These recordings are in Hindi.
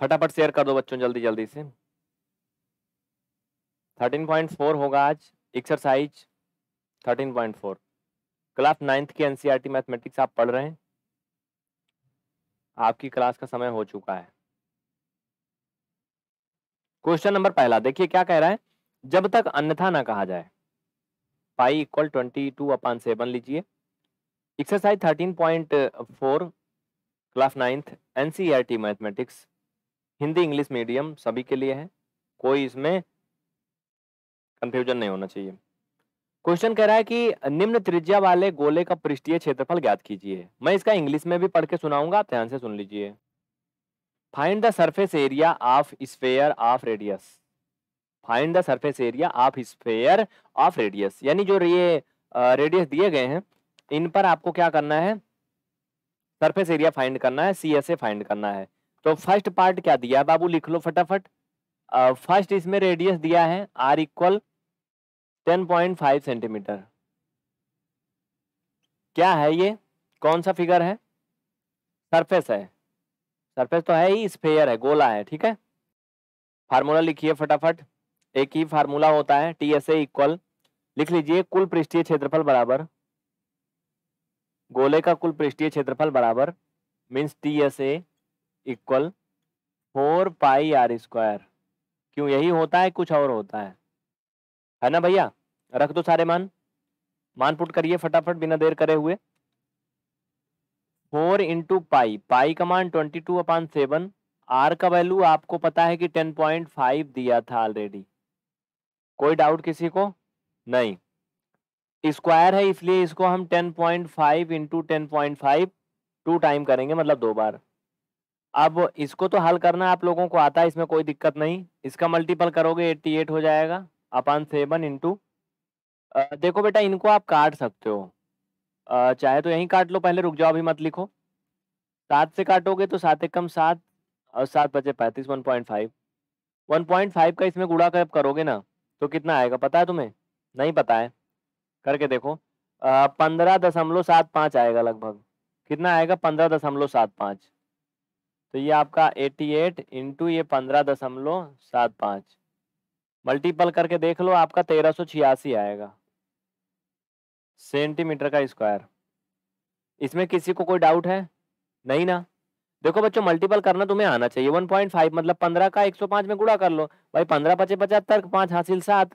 फटाफट शेयर कर दो बच्चों जल्दी जल्दी से थर्टीन पॉइंट फोर होगा आज exercise thirteen point four class ninth की एनसीईआरटी मैथमेटिक्स e आप पढ़ रहे हैं आपकी क्लास का समय हो चुका है क्वेश्चन नंबर पहला देखिए क्या कह रहा है जब तक अन्यथा ना कहा जाए pi equal twenty two upon seven लीजिए exercise thirteen point four class ninth NCERT mathematics Hindi English medium सभी के लिए है कोई इसमें कंफ्यूजन नहीं होना चाहिए क्वेश्चन कह रहा है कि निम्न त्रिज्या वाले गोले का पृष्ठीय क्षेत्रफल ज्ञात कीजिए मैं इसका इंग्लिश में भी पढ़ के सुनाऊंगा ध्यान से सुन लीजिए find the surface area of sphere of radius find the surface area of sphere of radius यानी जो ये रेडियस दिए गए हैं इन पर आपको क्या करना है सरफेस एरिया फाइंड करना है सी एस ए फाइंड करना है तो फर्स्ट पार्ट क्या दिया बाबू लिख लो फटाफट फर्स्ट इसमें रेडियस दिया है R equal ten point five centimetre क्या है ये कौन सा फिगर है सरफेस है सरफेस तो है ही स्पेयर है गोला है ठीक है फार्मूला लिखिए फटाफट एक ही फार्मूला होता है टी एस एक्वल इक्वल लिख लीजिए कुल पृष्ठीय क्षेत्रफल बराबर गोले का कुल पृष्ठीय क्षेत्रफल बराबर means T S A equal four pi R square क्यों यही होता है कुछ और होता है है ना भैया रख दो सारे मान मान पुट करिए फटाफट बिना देर करे हुए फोर इंटू पाई पाई का मान twenty two upon seven R का वैल्यू आपको पता है कि टेन पॉइंट फाइव दिया था ऑलरेडी कोई डाउट किसी को नहीं स्क्वायर है इसलिए इसको हम ten point five into ten point five two time करेंगे मतलब दो बार अब इसको तो हल करना आप लोगों को आता है इसमें कोई दिक्कत नहीं इसका मल्टीपल करोगे एट्टी एट हो जाएगा अपान सेवन इंटू देखो बेटा इनको आप काट सकते हो आ, चाहे तो यहीं काट लो पहले रुक जाओ अभी मत लिखो सात से काटोगे तो सात एक कम सात और सात बचे पैंतीस one point five one point five का इसमें गुड़ा कर करोगे ना तो कितना आएगा पता है तुम्हें नहीं पता है करके देखो पंद्रह दशमलव सात पाँच आएगा लगभग कितना आएगा पंद्रह दशमलव सात पाँच तो ये आपका 88 एट इंटू ये पंद्रह दशमलव सात पाँच मल्टीपल करके देख लो आपका तेरह सौ छियासी आएगा सेंटीमीटर का स्क्वायर इसमें किसी को कोई डाउट है नहीं ना देखो बच्चों मल्टीपल करना तुम्हें आना चाहिए वन पॉइंट फाइव मतलब पंद्रह का एक सौ पाँच में गुड़ा कर लो भाई पंद्रह पचे पचहत्तर पाँच हासिल सात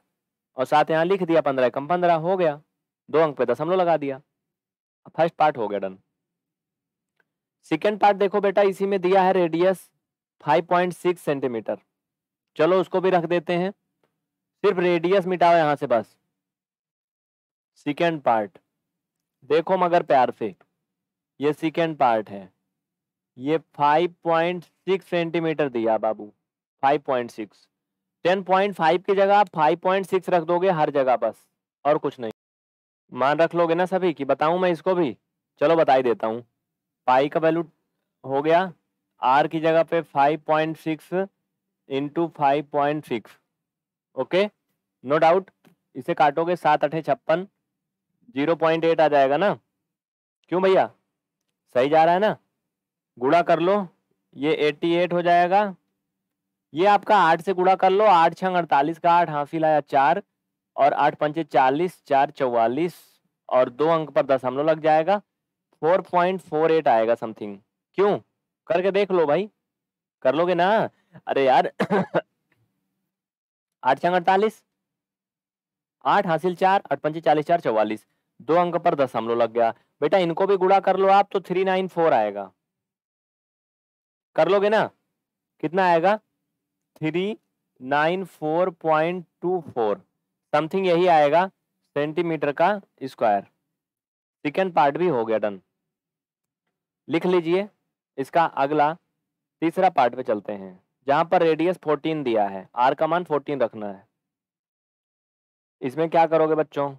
और सात यहाँ लिख दिया पंद्रह कम पंद्रह हो गया दो अंक पे दशमलव लगा दिया फर्स्ट पार्ट हो गया डन सेकेंड पार्ट देखो बेटा इसी में दिया है रेडियस 5.6 सेंटीमीटर चलो उसको भी रख देते हैं सिर्फ रेडियस मिटाओ यहाँ से बस सेकेंड पार्ट देखो मगर प्यार से ये सेकेंड पार्ट है ये 5.6 सेंटीमीटर दिया बाबू 5.6 10.5 की जगह आप 5.6 रख दोगे हर जगह बस और कुछ नहीं मान रख लोगे ना सभी कि बताऊं मैं इसको भी चलो बताई देता हूँ पाई का वैल्यू हो गया आर की जगह पे five point six into five point six okay no doubt इसे काटोगे सात अठे छप्पन जीरो पॉइंट एट आ जाएगा ना क्यों भैया सही जा रहा है ना गुड़ा कर लो ये एट्टी एट हो जाएगा ये आपका आठ से गुड़ा कर लो आठ छंग अड़तालीस का आठ हाँ आया चार और आठ पंचे चालीस चार चौवालीस और दो अंक पर दस हम लग जाएगा फोर पॉइंट फोर एट आएगा समथिंग क्यों करके देख लो भाई कर लोगे ना अरे यार आठ छंग अड़तालीस आठ हासिल चार आठ पंच चालीस चार चौवालीस दो अंक पर दस हमलो लग गया बेटा इनको भी गुड़ा कर लो आप तो थ्री नाइन फोर आएगा कर लोगे ना कितना आएगा three nine four point two four something यही आएगा सेंटीमीटर का स्क्वायर सेकेंड पार्ट भी हो गया डन लिख लीजिए इसका अगला तीसरा पार्ट पे चलते हैं जहाँ पर रेडियस 14 दिया है आर का मान 14 रखना है इसमें क्या करोगे बच्चों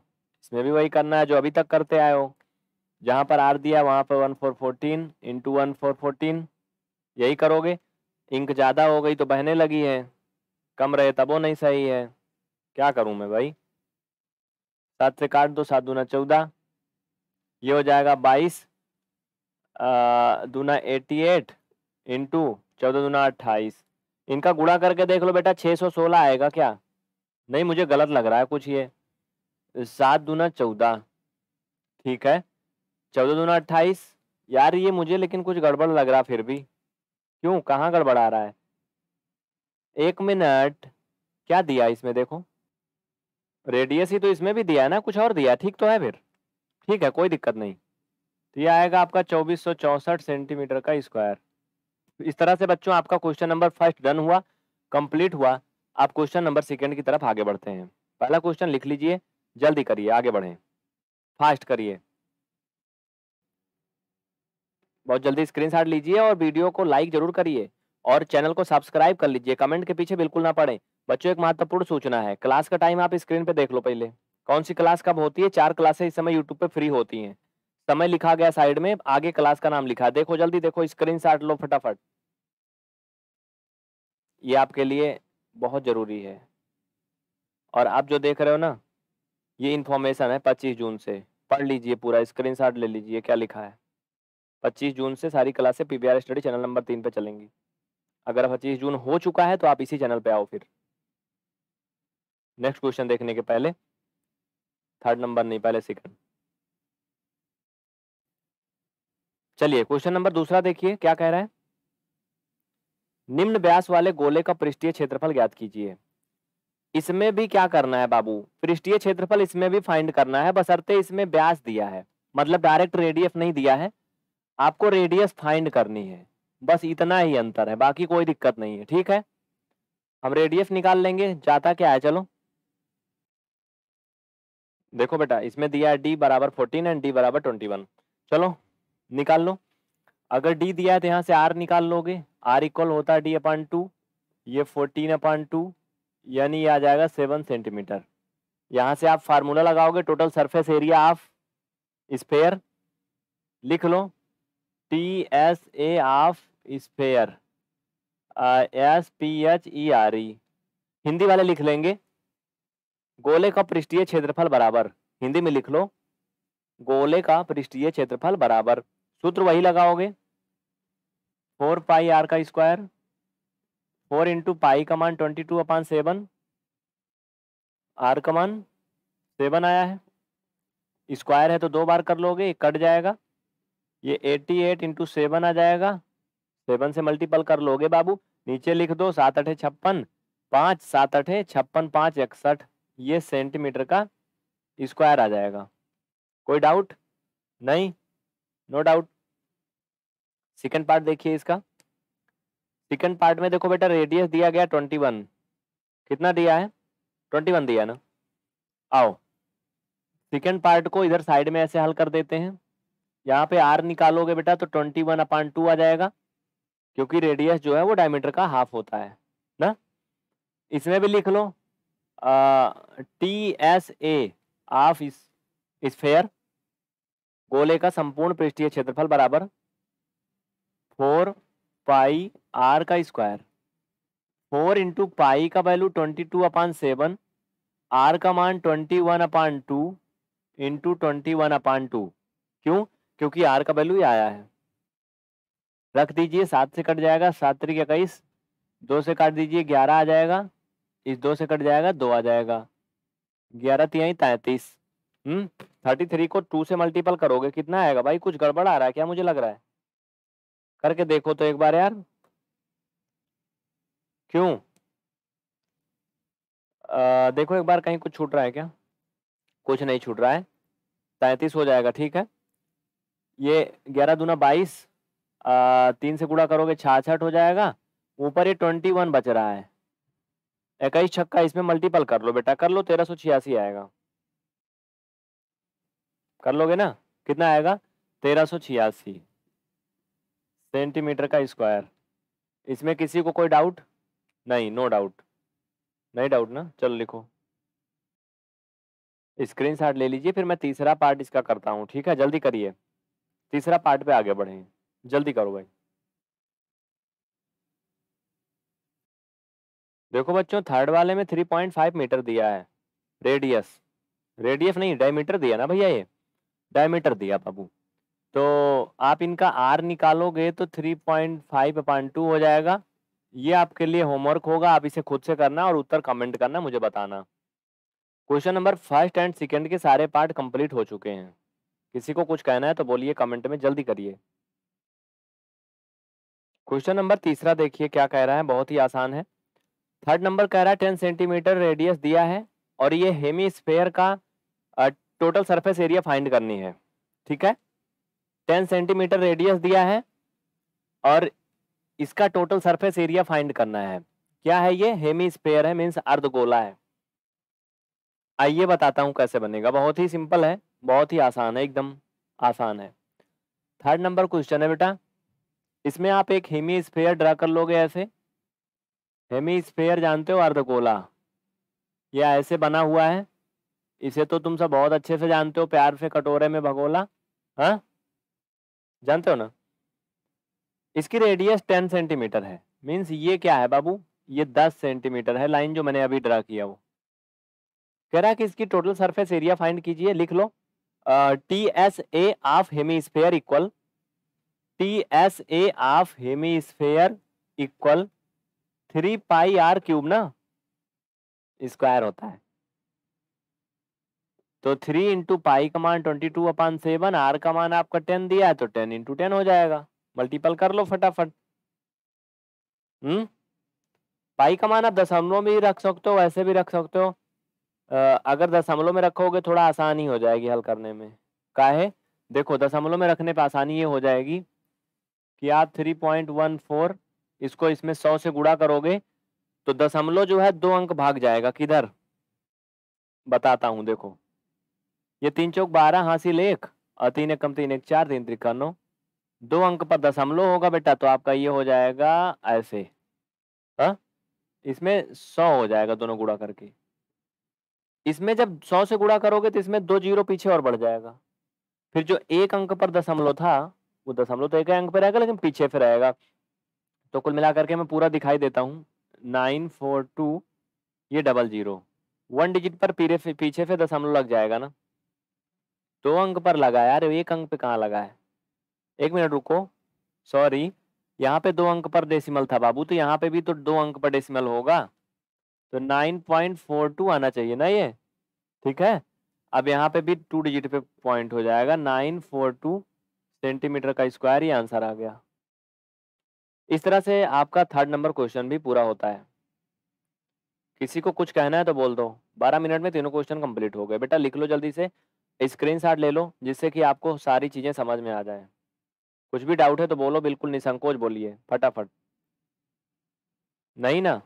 इसमें भी वही करना है जो अभी तक करते आए हो जहाँ पर आर दिया वहाँ पर one four fourteen into one four fourteen यही करोगे इंक ज़्यादा हो गई तो बहने लगी है कम रहे तब वो नहीं सही है क्या करूँ मैं भाई सात से काट दो सात दूना चौदह ये हो जाएगा बाईस दूना एटी एट इंटू चौदह दूना अट्ठाईस इनका गुणा करके देख लो बेटा छः सौ सोलह आएगा क्या नहीं मुझे गलत लग रहा है कुछ ये सात दूना चौदह ठीक है चौदह दूना अट्ठाईस यार ये मुझे लेकिन कुछ गड़बड़ लग रहा फिर भी क्यों कहाँ गड़बड़ आ रहा है एक मिनट क्या दिया इसमें देखो रेडियस ही तो इसमें भी दिया है ना कुछ और दिया ठीक तो है फिर ठीक है कोई दिक्कत नहीं तो ये आएगा आपका चौबीस सेंटीमीटर का स्क्वायर इस तरह से बच्चों आपका क्वेश्चन नंबर फर्स्ट डन हुआ कंप्लीट हुआ आप क्वेश्चन नंबर सेकेंड की तरफ आगे बढ़ते हैं पहला क्वेश्चन लिख लीजिए जल्दी करिए आगे बढ़े फास्ट करिए बहुत जल्दी स्क्रीनशॉट लीजिए और वीडियो को लाइक जरूर करिए और चैनल को सब्सक्राइब कर लीजिए कमेंट के पीछे बिल्कुल ना पड़े बच्चों एक महत्वपूर्ण सूचना है क्लास का टाइम आप स्क्रीन पे देख लो पहले कौन सी क्लास कब होती है चार क्लासे इस समय यूट्यूब पे फ्री होती हैं समय लिखा गया साइड में आगे क्लास का नाम लिखा है देखो जल्दी देखो स्क्रीन शॉट लो फटाफट ये आपके लिए बहुत ज़रूरी है और आप जो देख रहे हो ना ये इन्फॉर्मेशन है पच्चीस जून से पढ़ लीजिए पूरा स्क्रीन शार्ट ले लीजिए क्या लिखा है पच्चीस जून से सारी क्लासें पी स्टडी चैनल नंबर तीन पे चलेंगी अगर पच्चीस जून हो चुका है तो आप इसी चैनल पे आओ फिर नेक्स्ट क्वेश्चन देखने के पहले थर्ड नंबर नहीं पहले सेकंड चलिए क्वेश्चन नंबर दूसरा देखिए क्या कह रहा है निम्न व्यास वाले गोले का पृष्ठीय क्षेत्रफल ज्ञात कीजिए इसमें भी क्या करना है बाबू पृष्ठीय क्षेत्रफल इसमें भी फाइंड करना है बसरते इसमें व्यास दिया है मतलब डायरेक्ट रेडियस नहीं दिया है आपको रेडियस फाइंड करनी है बस इतना ही अंतर है बाकी कोई दिक्कत नहीं है ठीक है हम रेडियस निकाल लेंगे जाता क्या है चलो देखो बेटा इसमें दिया है डी बराबर फोर्टीन एंड डी बराबर ट्वेंटी वन चलो निकाल लो अगर डी दिया है तो यहाँ से आर निकाल लोगे आर इक्वल होता है डी अपॉन टू ये फोर्टीन अपॉन टू यानी ये आ जाएगा सेवन सेंटीमीटर यहाँ से आप फार्मूला लगाओगे total surface area of sphere लिख लो T S A of sphere S P H E R E Hindi वाले लिख लेंगे गोले का पृष्ठीय क्षेत्रफल बराबर हिंदी में लिख लो गोले का पृष्ठीय क्षेत्रफल बराबर सूत्र वही लगाओगे फोर पाई आर का square four into pi comma twenty two upon seven R comma seven आया है स्क्वायर है तो दो बार कर लोगे कट जाएगा ये एट्टी एट इंटू सेवन आ जाएगा सेवन से मल्टीपल कर लोगे बाबू नीचे लिख दो सात अठे छप्पन पाँच सात अठे छप्पन पाँच इकसठ ये सेंटीमीटर का स्क्वायर आ जाएगा कोई डाउट नहीं no no doubt second part देखिए इसका सेकंड पार्ट में देखो बेटा रेडियस दिया गया ट्वेंटी वन कितना दिया है ट्वेंटी वन दिया ना आओ सेकंड पार्ट को इधर साइड में ऐसे हल कर देते हैं यहाँ पे आर निकालोगे बेटा तो ट्वेंटी वन अपॉइंट टू आ जाएगा क्योंकि रेडियस जो है वो डायमीटर का हाफ होता है ना इसमें भी लिख लो टी एस ए ऑफ इस स्फेयर गोले का संपूर्ण पृष्ठीय क्षेत्रफल बराबर फोर पाई आर का स्क्वायर फोर इंटू पाई का value twenty two upon seven R का मान twenty one upon two into twenty one upon two क्यों क्योंकि आर का वैल्यू आया है रख दीजिए सात से कट जाएगा सात तरीके इक्कीस दो से काट दीजिए ग्यारह आ जाएगा इस दो से कट जाएगा दो आ जाएगा ग्यारह तिहाई तैंतीस थर्टी हम्म, थ्री को टू से मल्टीपल करोगे कितना आएगा भाई कुछ गड़बड़ आ रहा है क्या मुझे लग रहा है करके देखो तो एक बार यार क्यों आ, देखो एक बार कहीं कुछ छूट रहा है क्या कुछ नहीं छूट रहा है तैंतीस हो जाएगा ठीक है ये ग्यारह दूना बाईस तीन से गुड़ा करोगे छाछठ हो जाएगा ऊपर ये ट्वेंटी वन बच रहा है इक्कीस छक्का इसमें मल्टीपल कर लो बेटा कर लो तेरह सौ छियासी आएगा कर लोगे ना कितना आएगा तेरह सौ छियासी सेंटीमीटर का स्क्वायर इसमें किसी को कोई डाउट नहीं नो डाउट नहीं डाउट ना चलो लिखो स्क्रीन शॉट ले लीजिए फिर मैं तीसरा पार्ट इसका करता हूँ ठीक है जल्दी करिए तीसरा पार्ट पे आगे बढ़ें जल्दी करो भाई देखो बच्चों थर्ड वाले में थ्री पॉइंट फाइव मीटर दिया है रेडियस रेडियस नहीं डायमीटर दिया ना भैया ये डायमीटर दिया बाबू तो आप इनका आर निकालोगे तो three point five point two हो जाएगा ये आपके लिए होमवर्क होगा आप इसे खुद से करना और उत्तर कमेंट करना मुझे बताना question number first and second के सारे पार्ट कंप्लीट हो चुके हैं किसी को कुछ कहना है तो बोलिए कमेंट में जल्दी करिए क्वेश्चन नंबर तीसरा देखिए क्या कह रहा है बहुत ही आसान है थर्ड नंबर कह रहा है टेन सेंटीमीटर रेडियस दिया है और ये हेमी का टोटल सरफेस एरिया फाइंड करनी है ठीक है टेन सेंटीमीटर रेडियस दिया है और इसका टोटल सरफेस एरिया फाइंड करना है क्या है ये हेमी स्पेयर है मीन्स अर्धगोला है आइए बताता हूँ कैसे बनेगा बहुत ही सिंपल है बहुत ही आसान है एकदम आसान है थर्ड नंबर क्वेश्चन है बेटा इसमें आप एक हेमी स्पेयर ड्रा कर लोगे ऐसे हेमी स्पेयर जानते हो अर्धगोला यह ऐसे बना हुआ है इसे तो तुम सब बहुत अच्छे से जानते हो प्यार से कटोरे में भगोला हाँ जानते हो ना इसकी रेडियस टेन सेंटीमीटर है मीन्स ये क्या है बाबू ये दस सेंटीमीटर है लाइन जो मैंने अभी ड्रा किया वो कह रहा कि इसकी टोटल सरफेस एरिया फाइंड कीजिए लिख लो T S A of sphere equal T S A of sphere equal three pi R cube ना स्क्वायर होता है तो थ्री इंटू पाई का मान twenty two upon seven R का मान आपका टेन दिया है तो टेन इंटू टेन हो जाएगा मल्टीपल कर लो फटाफट हम्म पाई का मान आप दशमलव में ही रख सकते हो वैसे भी रख सकते हो अगर दशमलव में रखोगे थोड़ा आसानी हो जाएगी हल करने में काहे देखो दशमलव में रखने पर आसानी ये हो जाएगी कि आप थ्री पॉइंट वन फोर इसको इसमें सौ से गुड़ा करोगे तो दशमलव जो है दो अंक भाग जाएगा किधर बताता हूँ देखो ये तीन चौक बारह हासिल एक और तीन एक कम तीन एक चार तीन त्रिकानो दो अंक पर दशमलव होगा बेटा तो आपका ये हो जाएगा ऐसे हाँ इसमें सौ हो जाएगा दोनों गुड़ा करके इसमें जब सौ से गुड़ा करोगे तो इसमें दो जीरो पीछे और बढ़ जाएगा फिर जो एक अंक पर दशमलव था वो दशमलव तो एक अंक पर रहेगा लेकिन पीछे फिर रहेगा तो कुल मिला करके मैं पूरा दिखाई देता हूँ नाइन फोर टू ये डबल जीरो वन डिजिट पर पीछे फिर दशमलव लग जाएगा ना दो अंक पर लगा यार एक अंक पे कहाँ लगा है एक मिनट रुको सॉरी यहाँ पे दो अंक पर डेसिमल था बाबू तो यहाँ पे भी तो दो अंक पर डेसिमल होगा तो नाइन पॉइंट फोर टू आना चाहिए ना ये ठीक है अब यहाँ पे भी टू डिजिट पे पॉइंट हो जाएगा नाइन फोर टू सेंटीमीटर का स्क्वायर ही आंसर आ गया इस तरह से आपका थर्ड नंबर क्वेश्चन भी पूरा होता है किसी को कुछ कहना है तो बोल दो बारह मिनट में तीनों क्वेश्चन कंप्लीट हो गए बेटा लिख लो जल्दी से स्क्रीनशॉट ले लो जिससे कि आपको सारी चीज़ें समझ में आ जाए कुछ भी डाउट है तो बोलो बिल्कुल निसंकोच बोलिए फटाफट नहीं ना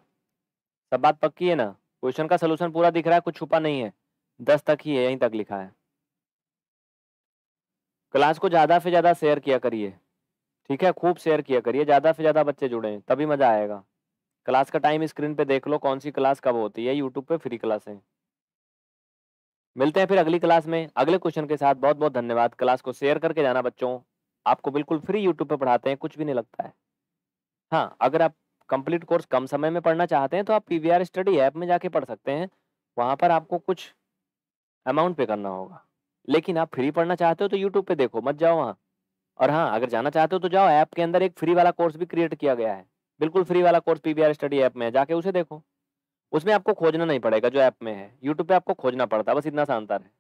सब बात पक्की है ना क्वेश्चन का सलूशन पूरा दिख रहा है कुछ छुपा नहीं है दस तक ही है यहीं तक लिखा है क्लास को ज़्यादा से ज़्यादा शेयर किया करिए ठीक है खूब शेयर किया करिए ज़्यादा से ज़्यादा बच्चे जुड़े तभी मज़ा आएगा क्लास का टाइम स्क्रीन पे देख लो कौन सी क्लास कब होती है यूट्यूब पे फ्री क्लास है मिलते हैं फिर अगली क्लास में अगले क्वेश्चन के साथ बहुत बहुत धन्यवाद क्लास को शेयर करके जाना बच्चों आपको बिल्कुल फ्री यूट्यूब पर पढ़ाते हैं कुछ भी नहीं लगता है हाँ अगर आप कंप्लीट कोर्स कम समय में पढ़ना चाहते हैं तो आप पी स्टडी ऐप में जाके पढ़ सकते हैं वहाँ पर आपको कुछ अमाउंट पे करना होगा लेकिन आप फ्री पढ़ना चाहते हो तो यूट्यूब पर देखो मत जाओ वहाँ और हाँ अगर जाना चाहते हो तो जाओ ऐप के अंदर एक फ्री वाला कोर्स भी क्रिएट किया गया है बिल्कुल फ्री वाला कोर्स पी स्टडी ऐप में है जाके उसे देखो उसमें आपको खोजना नहीं पड़ेगा जो ऐप में है यूट्यूब पे आपको खोजना पड़ता है बस इतना सा अंतर है